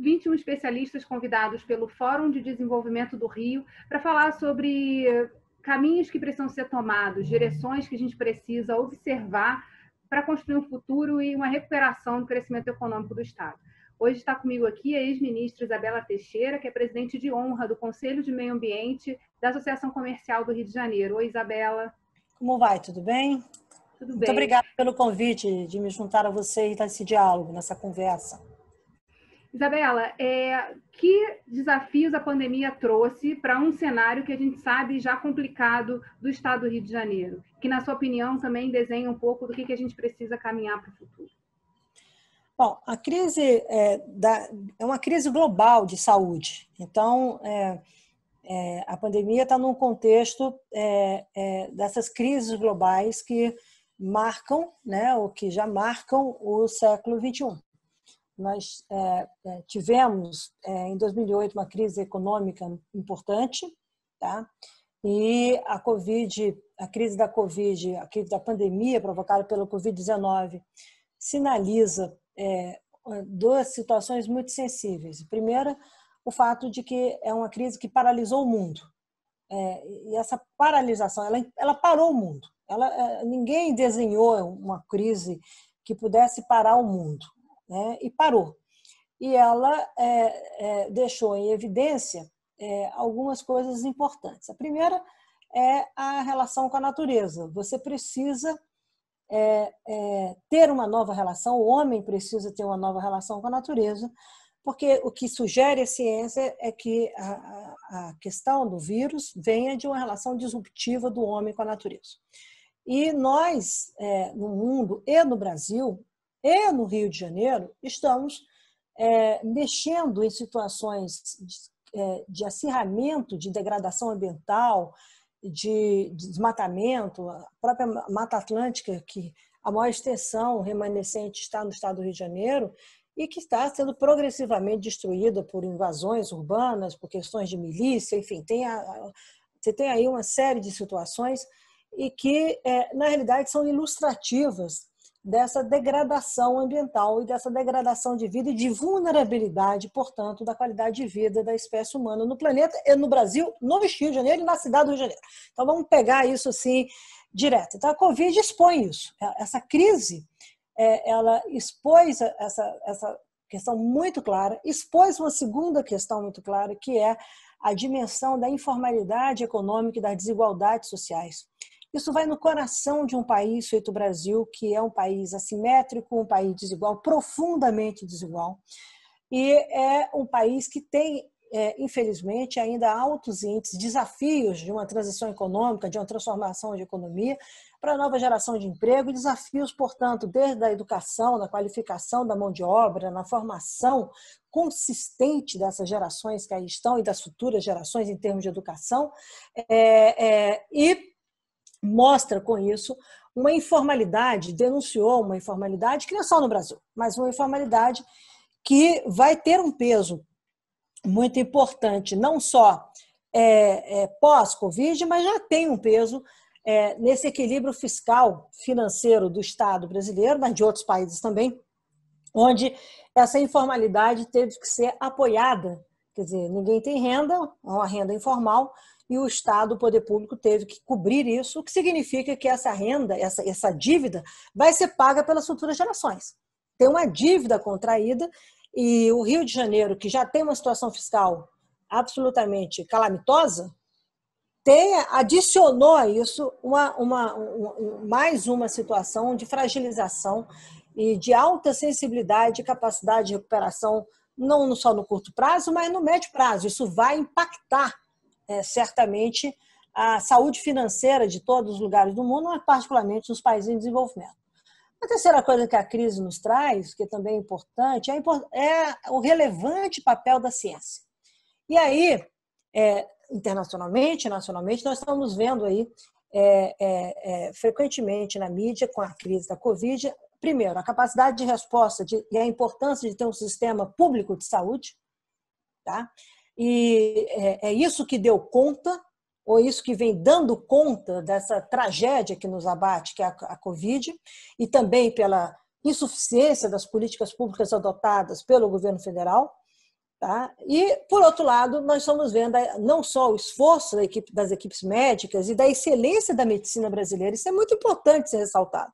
21 especialistas convidados pelo Fórum de Desenvolvimento do Rio para falar sobre caminhos que precisam ser tomados, direções que a gente precisa observar para construir um futuro e uma recuperação do crescimento econômico do Estado. Hoje está comigo aqui a ex-ministra Isabela Teixeira, que é presidente de honra do Conselho de Meio Ambiente da Associação Comercial do Rio de Janeiro. Oi, Isabela. Como vai? Tudo bem? Tudo Muito obrigada pelo convite de me juntar a você e dar esse diálogo, nessa conversa. Isabela, é, que desafios a pandemia trouxe para um cenário que a gente sabe já complicado do estado do Rio de Janeiro? Que, na sua opinião, também desenha um pouco do que, que a gente precisa caminhar para o futuro. Bom, a crise é, da, é, uma crise global de saúde. Então, é, é, a pandemia está num contexto é, é, dessas crises globais que marcam, né, ou que já marcam o século XXI. Nós é, é, tivemos é, em 2008 uma crise econômica importante, tá? E a Covid, a crise da Covid, a crise da pandemia provocada pela Covid-19 sinaliza é, duas situações muito sensíveis. Primeira, o fato de que é uma crise que paralisou o mundo. É, e essa paralisação, ela, ela parou o mundo. Ela, eh, ninguém desenhou uma crise que pudesse parar o mundo, né? e parou. E ela é, é, deixou em evidência é, algumas coisas importantes. A primeira é a relação com a natureza. Você precisa ter uma nova relação, o homem precisa ter uma nova relação com a natureza, porque o que sugere a ciência é que a, a questão do vírus venha de uma relação disruptiva do homem com a natureza. E nós, é, no mundo e no Brasil, e no Rio de Janeiro, estamos é, mexendo em situações de, é, de, acirramento, de degradação ambiental, de, de desmatamento. A própria Mata Atlântica, que a maior extensão remanescente está no estado do Rio de Janeiro, e que está sendo progressivamente destruída por invasões urbanas, por questões de milícia, enfim, tem a, você tem aí uma série de situações e que, é, na realidade, são ilustrativas dessa degradação ambiental e dessa degradação de vida e de vulnerabilidade, portanto, da qualidade de vida da espécie humana no planeta, no Brasil, no Rio de Janeiro e na cidade do Rio de Janeiro. Então, vamos pegar isso assim direto. Então, a Covid expõe isso. É, essa crise, é, ela expôs essa, essa questão muito clara, expôs uma segunda questão muito clara, que é a dimensão da informalidade econômica e das desigualdades sociais isso vai no coração de um país feito Brasil, que é um país assimétrico, um país desigual, profundamente desigual, e é um país que tem é, infelizmente, ainda altos índices, desafios de uma transição econômica, de uma transformação de economia para a nova geração de emprego, desafios, portanto, desde a educação, na qualificação da mão de obra, na formação consistente dessas gerações que aí estão e das futuras gerações em termos de educação, é, é, e mostra com isso uma informalidade, denunciou uma informalidade que não é só no Brasil, mas uma informalidade que vai ter um peso muito importante, não só é, é, pós-Covid, mas já tem um peso é, nesse equilíbrio fiscal financeiro do Estado brasileiro, mas de outros países também, onde essa informalidade teve que ser apoiada Quer dizer, ninguém tem renda, é uma renda informal, e o Estado, o poder público, teve que cobrir isso, o que significa que essa renda, essa, essa dívida, vai ser paga pelas futuras gerações. Tem uma dívida contraída e o Rio de Janeiro, que já tem uma situação fiscal absolutamente calamitosa, tem, adicionou a isso uma, uma, um, mais uma situação de fragilização e de alta sensibilidade e capacidade de recuperação não só no curto prazo, mas no médio prazo. Isso vai impactar é, certamente a saúde financeira de todos os lugares do mundo, mas particularmente nos países em desenvolvimento. A terceira coisa que a crise nos traz, que também é importante, é, é o relevante papel da ciência. E aí, é, internacionalmente, nacionalmente, nós estamos vendo aí é, é, é frequentemente na mídia, com a crise da Covid, primeiro, a capacidade de resposta de, e a importância de ter um sistema público de saúde, tá? E é, é isso que deu conta, ou isso que vem dando conta dessa tragédia que nos abate, que é a, a Covid, e também pela insuficiência das políticas públicas adotadas pelo governo federal. Tá? E, por outro lado, nós estamos vendo eh, não só o esforço da equipe, das equipes médicas e da excelência da medicina brasileira, isso é muito importante ser ressaltado.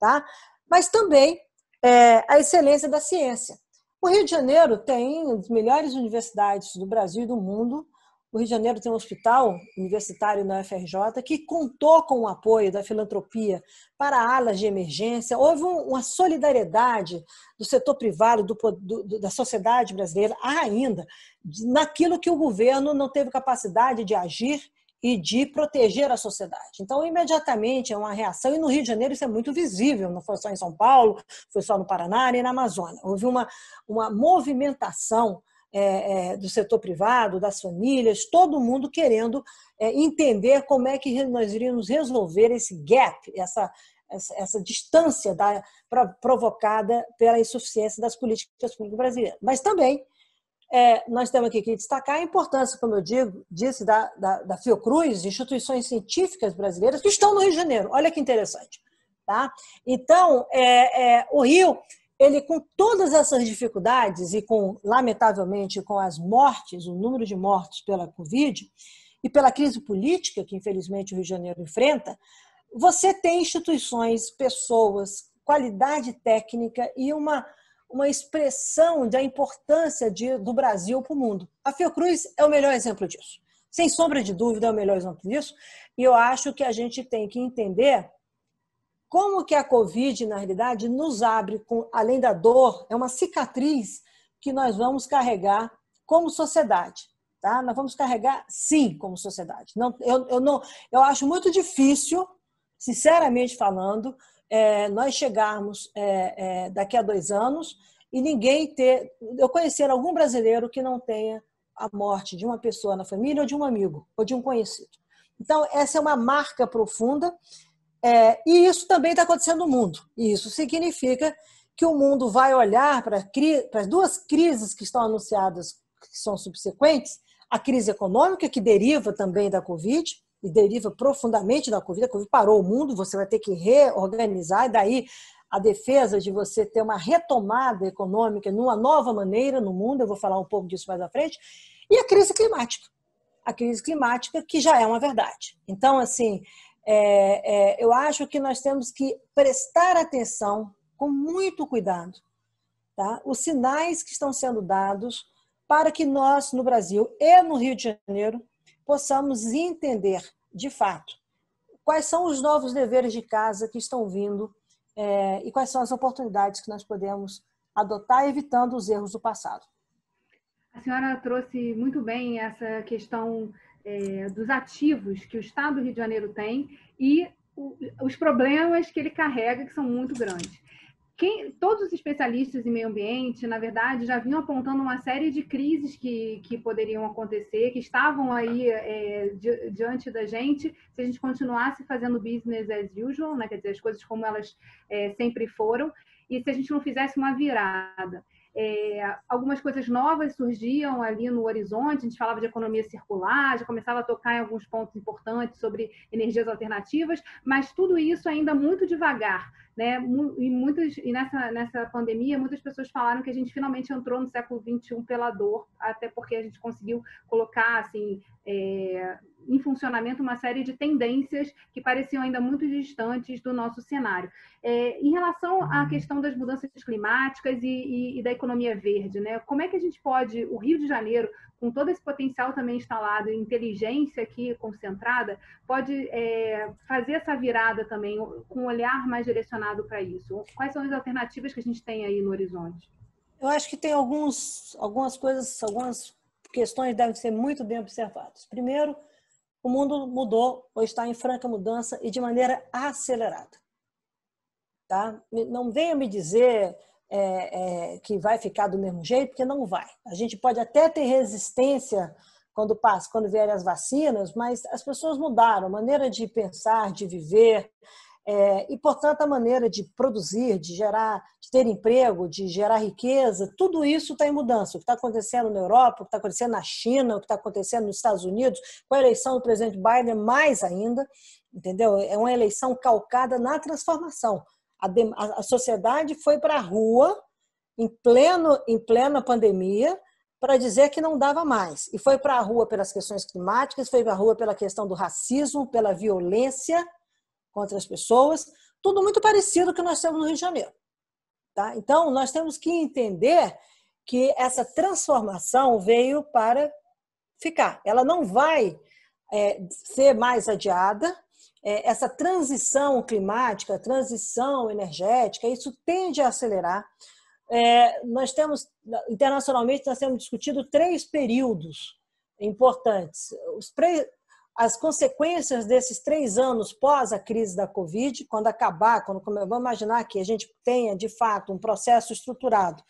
Tá? mas também é, a excelência da ciência. O Rio de Janeiro tem as melhores universidades do Brasil e do mundo. O Rio de Janeiro tem um hospital universitário na UFRJ que contou com o apoio da filantropia para alas de emergência. Houve uma solidariedade do setor privado, do, do, da sociedade brasileira, ainda, naquilo que o governo não teve capacidade de agir e de proteger a sociedade. Então, imediatamente é uma reação, e no Rio de Janeiro isso é muito visível, não foi só em São Paulo, foi só no Paraná e na Amazônia. Houve uma, uma movimentação é, é, do setor privado, das famílias, todo mundo querendo é, entender como é que nós iríamos resolver esse gap, essa, essa, essa distância da, provocada pela insuficiência das políticas públicas brasileiras. Mas também é, nós temos aqui que destacar a importância, como eu digo, disse, da, da, da Fiocruz, instituições científicas brasileiras que estão no Rio de Janeiro. Olha que interessante. Tá? Então, é, é, o Rio, ele com todas essas dificuldades e com, lamentavelmente, com as mortes, o número de mortes pela Covid e pela crise política que, infelizmente, o Rio de Janeiro enfrenta, você tem instituições, pessoas, qualidade técnica e uma uma expressão da importância de, do Brasil para o mundo. A Fiocruz é o melhor exemplo disso. Sem sombra de dúvida, é o melhor exemplo disso. E eu acho que a gente tem que entender como que a Covid, na realidade, nos abre, com, além da dor, é uma cicatriz que nós vamos carregar como sociedade. Tá? Nós vamos carregar, sim, como sociedade. Não, eu, eu, não, eu acho muito difícil, sinceramente falando, é, nós chegarmos é, é, daqui a dois anos e ninguém ter. Eu conhecer algum brasileiro que não tenha a morte de uma pessoa na família ou de um amigo ou de um conhecido. Então, essa é uma marca profunda é, e isso também está acontecendo no mundo. E isso significa que o mundo vai olhar para, as duas crises que estão anunciadas, que são subsequentes, a crise econômica, que deriva também da Covid, e deriva profundamente da Covid. A Covid parou o mundo, você vai ter que reorganizar, e daí a defesa de você ter uma retomada econômica numa nova maneira no mundo, eu vou falar um pouco disso mais à frente, e a crise climática. A crise climática, que já é uma verdade. Então, assim, é, é, eu acho que nós temos que prestar atenção com muito cuidado tá? os sinais que estão sendo dados para que nós, no Brasil e no Rio de Janeiro, possamos entender, de fato, quais são os novos deveres de casa que estão vindo é, e quais são as oportunidades que nós podemos adotar, evitando os erros do passado. A senhora trouxe muito bem essa questão é, dos ativos que o Estado do Rio de Janeiro tem e os problemas que ele carrega, que são muito grandes. Quem, todos os especialistas em meio ambiente, na verdade, já vinham apontando uma série de crises que, que poderiam acontecer, que estavam aí é, di, diante da gente, se a gente continuasse fazendo business as usual, né? quer dizer, as coisas como elas é, sempre foram, e se a gente não fizesse uma virada. É, algumas coisas novas surgiam ali no horizonte, a gente falava de economia circular, já começava a tocar em alguns pontos importantes sobre energias alternativas, mas tudo isso ainda muito devagar né? E muitas e nessa nessa pandemia muitas pessoas falaram que a gente finalmente entrou no século 21 pela dor, até porque a gente conseguiu colocar assim é, em funcionamento uma série de tendências que pareciam ainda muito distantes do nosso cenário. É, em relação à questão das mudanças climáticas e, e, e da economia verde, né? Como é que a gente pode o Rio de Janeiro com todo esse potencial também instalado e inteligência aqui concentrada, pode é, fazer essa virada também com um olhar mais direcionado direcionado para isso? Quais são as alternativas que a gente tem aí no horizonte? Eu acho que tem alguns, algumas coisas, algumas questões devem ser muito bem observadas. Primeiro, o mundo mudou ou está em franca mudança e de maneira acelerada. Tá? Não venha me dizer é, é, que vai ficar do mesmo jeito, porque não vai. A gente pode até ter resistência quando passa, quando vierem as vacinas, mas as pessoas mudaram, a maneira de pensar, de viver, é, e, portanto, a maneira de produzir, de gerar, de ter emprego, de gerar riqueza, tudo isso está em mudança. O que está acontecendo na Europa, o que está acontecendo na China, o que está acontecendo nos Estados Unidos, com a eleição do presidente Biden, mais ainda, entendeu? É uma eleição calcada na transformação. A, de, a, a sociedade foi para a rua, em, pleno, em plena pandemia, para dizer que não dava mais. E foi para a rua pelas questões climáticas, foi para a rua pela questão do racismo, pela violência contra as pessoas, tudo muito parecido com o que nós temos no Rio de Janeiro. Tá? Então, nós temos que entender que essa transformação veio para ficar. Ela não vai é, ser mais adiada. É, essa transição climática, transição energética, isso tende a acelerar. É, nós temos, internacionalmente, nós temos discutido três períodos importantes. Os, as consequências desses três anos pós a crise da Covid, quando acabar, quando vamos imaginar que a gente tenha de fato um processo estruturado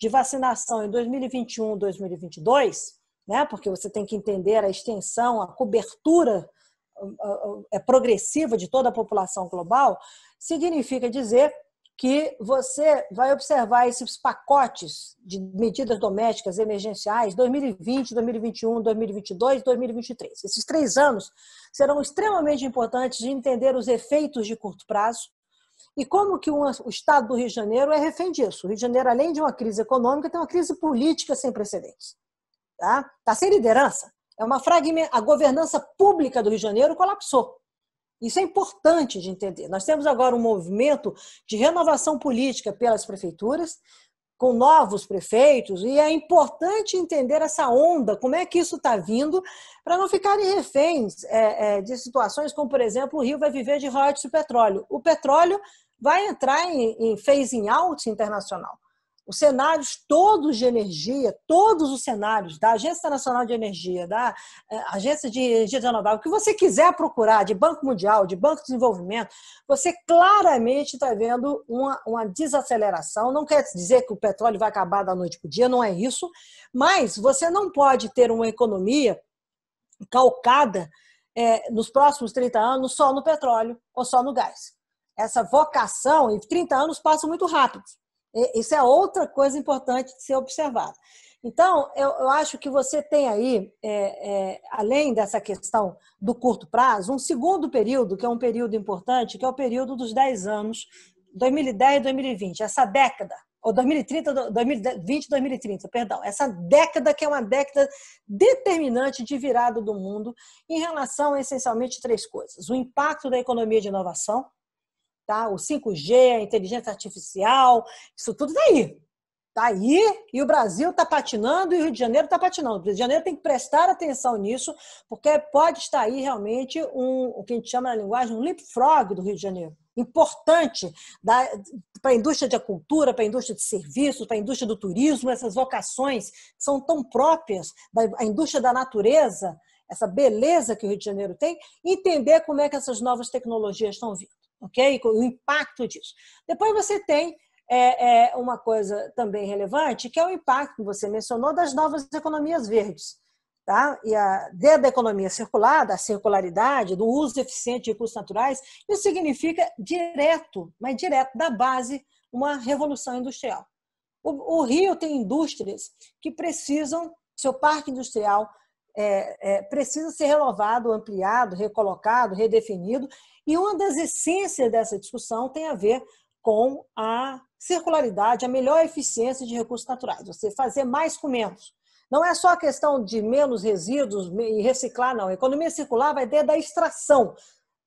de vacinação em 2021, 2022, né? Porque você tem que entender a extensão, a cobertura ah, ah, é progressiva de toda a população global, significa dizer que você vai observar esses pacotes de medidas domésticas emergenciais 2020, 2021, 2022, 2023. Esses três anos serão extremamente importantes de entender os efeitos de curto prazo e como que o Estado do Rio de Janeiro é refém disso. O Rio de Janeiro, além de uma crise econômica, tem uma crise política sem precedentes. Está tá sem liderança. É uma fragmentação. A governança pública do Rio de Janeiro colapsou. Isso é importante de entender. Nós temos agora um movimento de renovação política pelas prefeituras, com novos prefeitos, e é importante entender essa onda, como é que isso está vindo, para não ficarem reféns é, é, de situações como, por exemplo, o Rio vai viver de royalties de petróleo. O petróleo vai entrar em, em phasing out internacional os cenários todos de energia, todos os cenários da Agência Nacional de Energia, da eh, Agência de Energia Renovável, o que você quiser procurar, de Banco Mundial, de Banco de Desenvolvimento, você claramente está vendo uma, uma desaceleração. Não quer dizer que o petróleo vai acabar da noite para o dia, não é isso, mas você não pode ter uma economia calcada é, nos próximos 30 anos só no petróleo ou só no gás. Essa vocação, em 30 anos, passa muito rápido. É, isso é outra coisa importante de ser observada. Então, eu, eu acho que você tem aí, é, é, além dessa questão do curto prazo, um segundo período, que é um período importante, que é o período dos 10 anos, 2010 e 2020, essa década, ou 2030, 2020 2030, perdão, essa década que é uma década determinante de virada do mundo em relação a, essencialmente três coisas: o impacto da economia de inovação, Tá? O 5G, a inteligência artificial, isso tudo está aí. Está aí e o Brasil está patinando e o Rio de Janeiro está patinando. O Rio de Janeiro tem que prestar atenção nisso, porque pode estar aí realmente um, o que a gente chama na linguagem um leapfrog do Rio de Janeiro importante para a indústria da cultura, para a indústria de serviços, para a indústria do turismo, essas vocações que são tão próprias da indústria da natureza, essa beleza que o Rio de Janeiro tem, entender como é que essas novas tecnologias estão vindo ok? O impacto disso. Depois você tem é, é, uma coisa também relevante, que é o impacto que você mencionou das novas economias verdes. Tá? E a da economia circular, da circularidade, do uso eficiente de recursos naturais, isso significa direto, mas direto da base, uma revolução industrial. O, o Rio tem indústrias que precisam, seu parque industrial é, é, precisa ser renovado, ampliado, recolocado, redefinido. E uma das essências dessa discussão tem a ver com a circularidade, a melhor eficiência de recursos naturais, você fazer mais com menos. Não é só a questão de menos resíduos e reciclar, não. A economia circular vai ter da extração,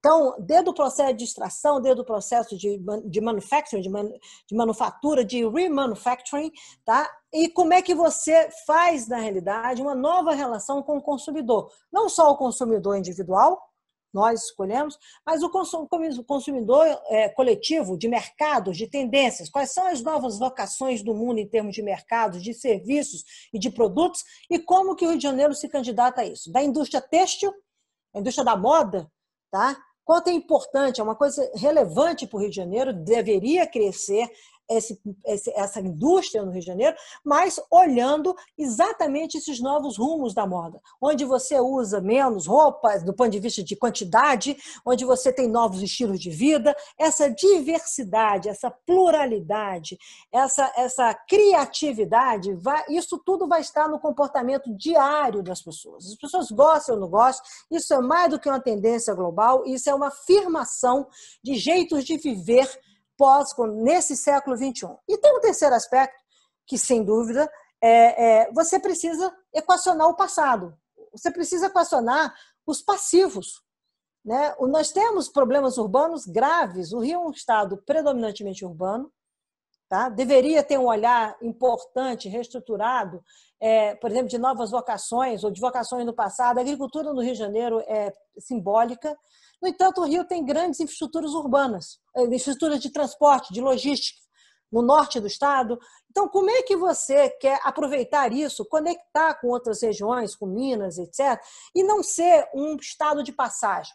então, dentro do processo de extração, dentro do processo de, de manufacturing, de, man, de manufatura, de remanufacturing, tá? E como é que você faz, na realidade, uma nova relação com o consumidor? Não só o consumidor individual, nós escolhemos, mas o consumidor é, coletivo de mercados, de tendências, quais são as novas vocações do mundo em termos de mercados, de serviços e de produtos, e como que o Rio de Janeiro se candidata a isso? Da indústria têxtil, a indústria da moda, tá? Quanto é importante, é uma coisa relevante para o Rio de Janeiro, deveria crescer esse, essa indústria no Rio de Janeiro, mas olhando exatamente esses novos rumos da moda, onde você usa menos roupas do ponto de vista de quantidade, onde você tem novos estilos de vida, essa diversidade, essa pluralidade, essa, essa criatividade, vai, isso tudo vai estar no comportamento diário das pessoas. As pessoas gostam ou não gostam, isso é mais do que uma tendência global, isso é uma afirmação de jeitos de viver pós, nesse século XXI. E tem um terceiro aspecto, que sem dúvida, é, é, você precisa equacionar o passado, você precisa equacionar os passivos. Né? Nós temos problemas urbanos graves, o Rio é um estado predominantemente urbano, Tá? Deveria ter um olhar importante, reestruturado, é, por exemplo, de novas vocações ou de vocações no passado. A agricultura no Rio de Janeiro é simbólica, no entanto, o Rio tem grandes infraestruturas urbanas, eh, infraestruturas de transporte, de logística, no norte do estado. Então, como é que você quer aproveitar isso, conectar com outras regiões, com Minas, etc., e não ser um estado de passagem?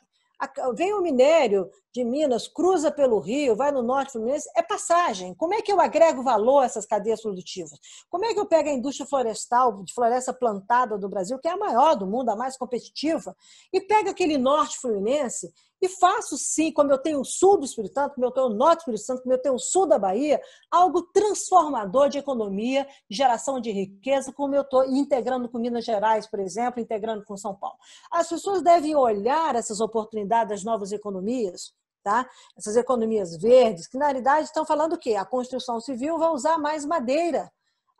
Vem o minério, de Minas, cruza pelo Rio, vai no norte fluminense, é passagem. Como é que eu agrego valor a essas cadeias produtivas? Como é que eu pego a indústria florestal, de floresta plantada do Brasil, que é a maior do mundo, a mais competitiva, e pego aquele norte fluminense e faço sim, como eu tenho o sul do Espírito Santo, como eu tenho o norte do Espírito Santo, como eu tenho o sul da Bahia, algo transformador de economia, geração de riqueza, como eu estou integrando com Minas Gerais, por exemplo, integrando com São Paulo. As pessoas devem olhar essas oportunidades, as novas economias, Tá? Essas economias verdes, que na realidade estão falando o quê? A construção civil vai usar mais madeira.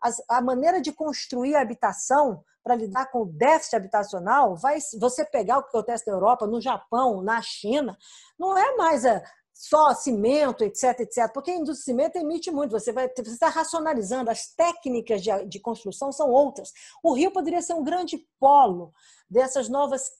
As, a maneira de construir a habitação para lidar com o déficit habitacional, vai você pegar o que acontece na Europa, no Japão, na China, não é mais a, só cimento, etc, etc, porque a indústria de cimento emite muito, você vai você está racionalizando, as técnicas de, de construção são outras. O Rio poderia ser um grande polo dessas novas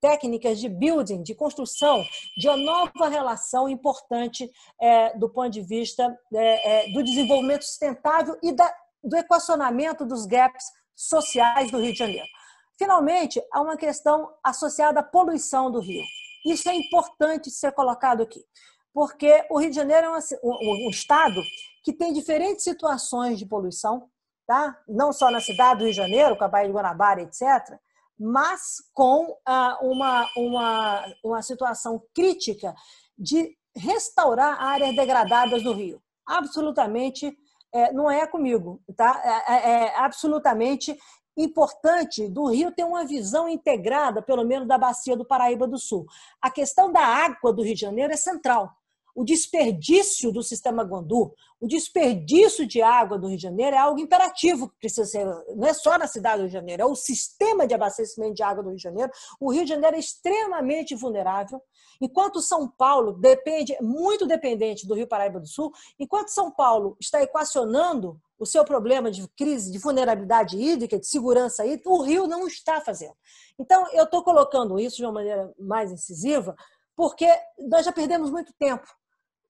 técnicas de building, de construção, de uma nova relação importante é, do ponto de vista é, é, do desenvolvimento sustentável e da, do equacionamento dos gaps sociais do Rio de Janeiro. Finalmente, há uma questão associada à poluição do rio. Isso é importante ser colocado aqui, porque o Rio de Janeiro é um, um estado que tem diferentes situações de poluição, tá? não só na cidade do Rio de Janeiro, com a Baía de Guanabara, etc., mas com ah, uma, uma, uma situação crítica de restaurar áreas degradadas do Rio. Absolutamente é, não é comigo, tá? É, é, é absolutamente importante do Rio ter uma visão integrada, pelo menos da bacia do Paraíba do Sul. A questão da água do Rio de Janeiro é central. O desperdício do sistema Guandu, o desperdício de água do Rio de Janeiro é algo imperativo que precisa ser, não é só na cidade do Rio de Janeiro, é o sistema de abastecimento de água do Rio de Janeiro. O Rio de Janeiro é extremamente vulnerável, enquanto São Paulo depende, muito dependente do Rio Paraíba do Sul, enquanto São Paulo está equacionando o seu problema de crise, de vulnerabilidade hídrica, de segurança hídrica, o Rio não está fazendo. Então, eu estou colocando isso de uma maneira mais incisiva, porque nós já perdemos muito tempo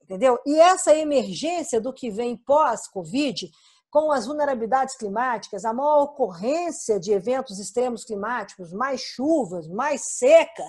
entendeu? E essa emergência do que vem pós-Covid, com as vulnerabilidades climáticas, a maior ocorrência de eventos extremos climáticos, mais chuvas, mais seca,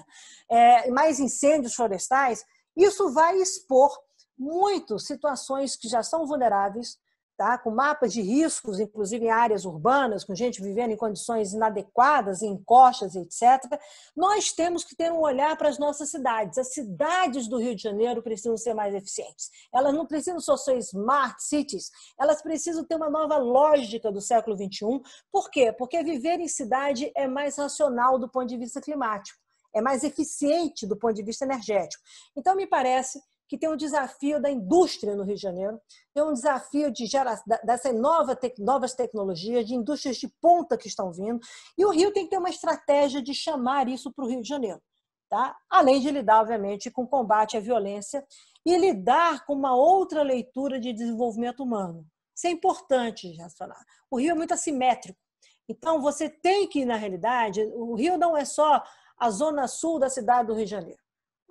é, mais incêndios florestais, isso vai expor muito situações que já são vulneráveis tá? com mapas de riscos, inclusive em áreas urbanas, com gente vivendo em condições inadequadas, em encostas, etc., nós temos que ter um olhar para as nossas cidades. As cidades do Rio de Janeiro precisam ser mais eficientes. Elas não precisam só ser smart cities, elas precisam ter uma nova lógica do século XXI. Por quê? Porque viver em cidade é mais racional do ponto de vista climático, é mais eficiente do ponto de vista energético. Então, me parece que tem um desafio da indústria no Rio de Janeiro, tem um desafio de gera, dessas nova te, novas tecnologias, de indústrias de ponta que estão vindo, e o Rio tem que ter uma estratégia de chamar isso para o Rio de Janeiro. Tá? Além de lidar, obviamente, com o combate à violência e lidar com uma outra leitura de desenvolvimento humano. Isso é importante relacionar. O Rio é muito assimétrico. Então, você tem que, na realidade, o Rio não é só a zona sul da cidade do Rio de Janeiro.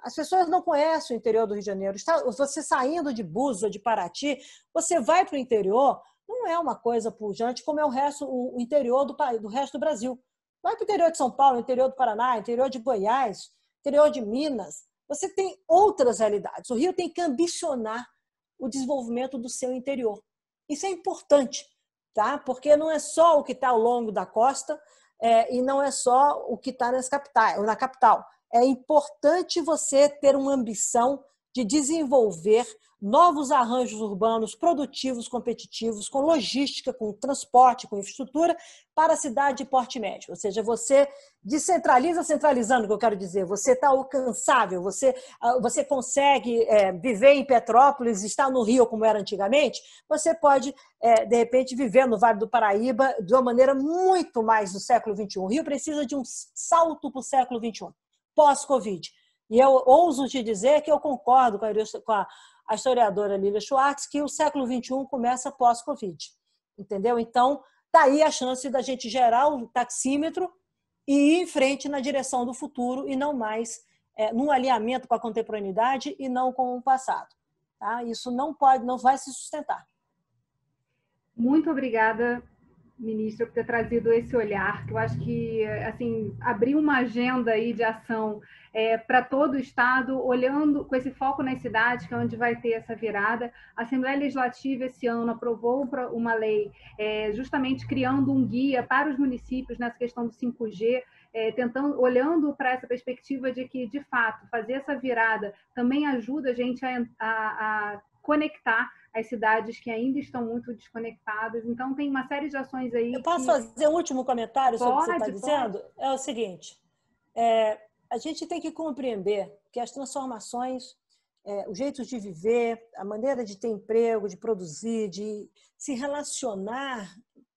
As pessoas não conhecem o interior do Rio de Janeiro. Você saindo de Busa, de Paraty, você vai para o interior, não é uma coisa pujante como é o resto, o interior do, do resto do Brasil. Vai para o interior de São Paulo, interior do Paraná, interior de Goiás, interior de Minas. Você tem outras realidades. O Rio tem que ambicionar o desenvolvimento do seu interior. Isso é importante, tá? Porque não é só o que está ao longo da costa é, e não é só o que está nas capitais, ou na capital é importante você ter uma ambição de desenvolver novos arranjos urbanos produtivos, competitivos, com logística, com transporte, com infraestrutura, para a cidade de porte médio. Ou seja, você descentraliza, centralizando, que eu quero dizer, você está alcançável, você, ah, você consegue é, viver em Petrópolis, estar no Rio como era antigamente, você pode, é, de repente, viver no Vale do Paraíba de uma maneira muito mais do século XXI. O Rio precisa de um salto para o século XXI pós-Covid. E eu ouso te dizer que eu concordo com a, a historiadora Lília Schwartz que o século XXI começa pós-Covid. Entendeu? Então, está aí a chance da gente gerar o taxímetro e ir em frente na direção do futuro e não mais é, num alinhamento com a contemporaneidade e não com o passado. Tá? Isso não pode, não vai se sustentar. Muito obrigada ministra, por ter trazido esse olhar, que eu acho que, assim, abriu uma agenda aí de ação é, para todo o Estado, olhando com esse foco nas cidades, que é onde vai ter essa virada. A Assembleia Legislativa, esse ano, aprovou uma lei é, justamente criando um guia para os municípios nessa questão do 5G, é, tentando, olhando para essa perspectiva de que, de fato, fazer essa virada também ajuda a gente a, a, a conectar as cidades que ainda estão muito desconectadas. Então, tem uma série de ações aí. Eu posso que... fazer um último comentário pode, sobre o que você está dizendo? É o seguinte: é, a gente tem que compreender que as transformações, é, o jeito de viver, a maneira de ter emprego, de produzir, de se relacionar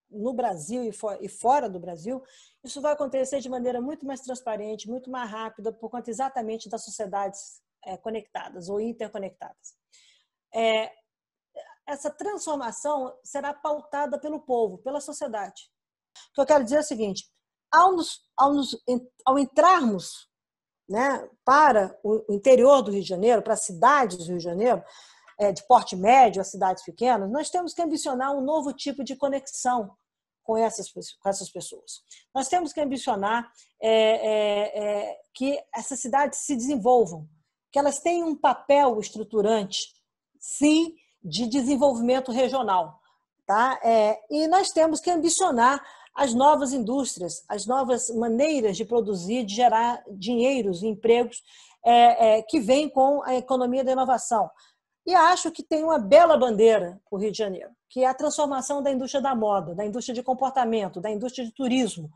no Brasil e, for, e fora do Brasil, isso vai acontecer de maneira muito mais transparente, muito mais rápida, por conta exatamente das sociedades é, conectadas ou interconectadas é, essa transformação será pautada pelo povo, pela sociedade. O que eu quero dizer é o seguinte: ao, nos, ao, nos, ao entrarmos né, para o interior do Rio de Janeiro, para as cidades do Rio de Janeiro, é, de porte médio a cidades pequenas, nós temos que ambicionar um novo tipo de conexão com essas, com essas pessoas. Nós temos que ambicionar é, é, é que essas cidades se desenvolvam, que elas tenham um papel estruturante sim, de desenvolvimento regional. Tá? É, e nós temos que ambicionar as novas indústrias, as novas maneiras de produzir, de gerar dinheiros, empregos é, é, que vêm com a economia da inovação. E acho que tem uma bela bandeira o Rio de Janeiro, que é a transformação da indústria da moda, da indústria de comportamento, da indústria de turismo,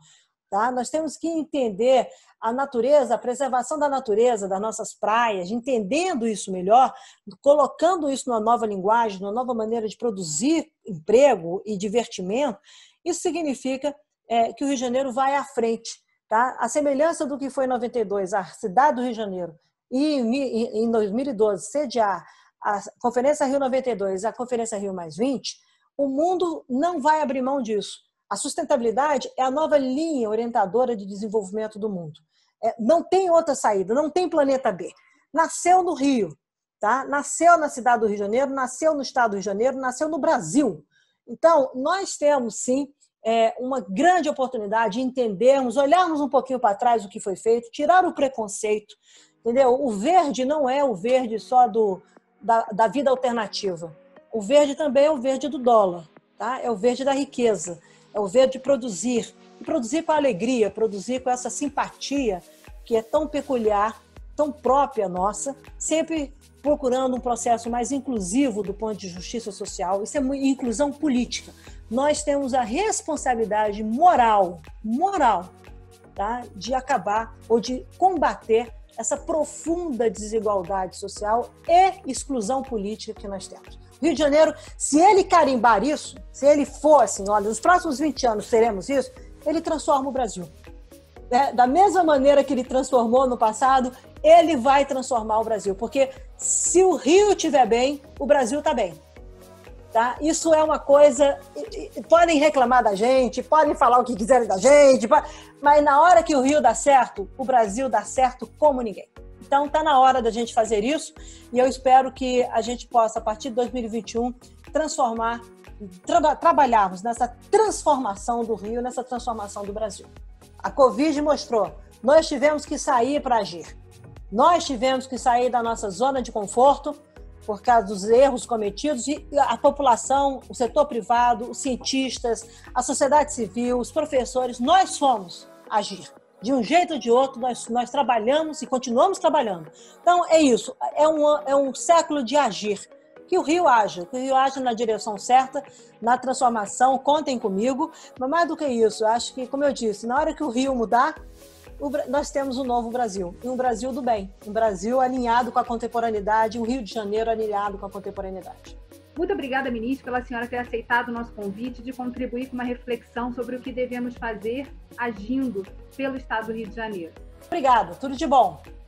Tá? Nós temos que entender a natureza, a preservação da natureza, das nossas praias, entendendo isso melhor, colocando isso numa nova linguagem, numa nova maneira de produzir emprego e divertimento, isso significa é, que o Rio de Janeiro vai à frente. Tá? A semelhança do que foi em 92, a cidade do Rio de Janeiro, e em 2012, sediar a Conferência Rio 92 a Conferência Rio Mais 20, o mundo não vai abrir mão disso. A sustentabilidade é a nova linha orientadora de desenvolvimento do mundo. É, não tem outra saída, não tem planeta B. Nasceu no Rio, tá? nasceu na cidade do Rio de Janeiro, nasceu no estado do Rio de Janeiro, nasceu no Brasil. Então, nós temos sim é, uma grande oportunidade de entendermos, olharmos um pouquinho para trás o que foi feito, tirar o preconceito. Entendeu? O verde não é o verde só do, da, da vida alternativa. O verde também é o verde do dólar, tá? é o verde da riqueza é o ver de produzir. E produzir com alegria, produzir com essa simpatia que é tão peculiar, tão própria nossa, sempre procurando um processo mais inclusivo do ponto de justiça social, isso é inclusão política. Nós temos a responsabilidade moral, moral, tá? de acabar ou de combater essa profunda desigualdade social e exclusão política que nós temos. O Rio de Janeiro, se ele carimbar isso, se ele for assim, olha, nos próximos 20 anos teremos isso, ele transforma o Brasil. É, da mesma maneira que ele transformou no passado, ele vai transformar o Brasil. Porque se o Rio estiver bem, o Brasil está bem. Tá? Isso é uma coisa. Podem reclamar da gente, podem falar o que quiserem da gente, mas na hora que o Rio dá certo, o Brasil dá certo como ninguém. Então tá na hora da gente fazer isso e eu espero que a gente possa, a partir de 2021, transformar, tra trabalharmos nessa transformação do Rio, nessa transformação do Brasil. A Covid mostrou, nós tivemos que sair para agir. Nós tivemos que sair da nossa zona de conforto por causa dos erros cometidos, e a população, o setor privado, os cientistas, a sociedade civil, os professores, nós fomos agir. De um jeito ou de outro, nós, nós trabalhamos e continuamos trabalhando. Então, é isso. É um, é um século de agir. Que o Rio haja, que o Rio haja na direção certa, na transformação, contem comigo. Mas mais do que isso, acho que, como eu disse, na hora que o Rio mudar, o, nós temos um novo Brasil, e um Brasil do bem, um Brasil alinhado com a contemporaneidade, um Rio de Janeiro alinhado com a contemporaneidade. Muito obrigada, ministro, pela senhora ter aceitado o nosso convite de contribuir com uma reflexão sobre o que devemos fazer agindo pelo Estado do Rio de Janeiro. Obrigada, tudo de bom.